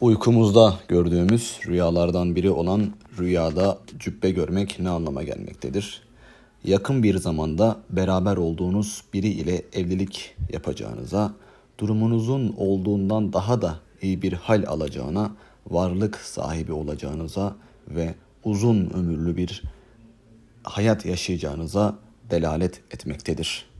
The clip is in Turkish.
Uykumuzda gördüğümüz rüyalardan biri olan rüyada cübbe görmek ne anlama gelmektedir? Yakın bir zamanda beraber olduğunuz biri ile evlilik yapacağınıza, durumunuzun olduğundan daha da iyi bir hal alacağına, varlık sahibi olacağınıza ve uzun ömürlü bir hayat yaşayacağınıza delalet etmektedir.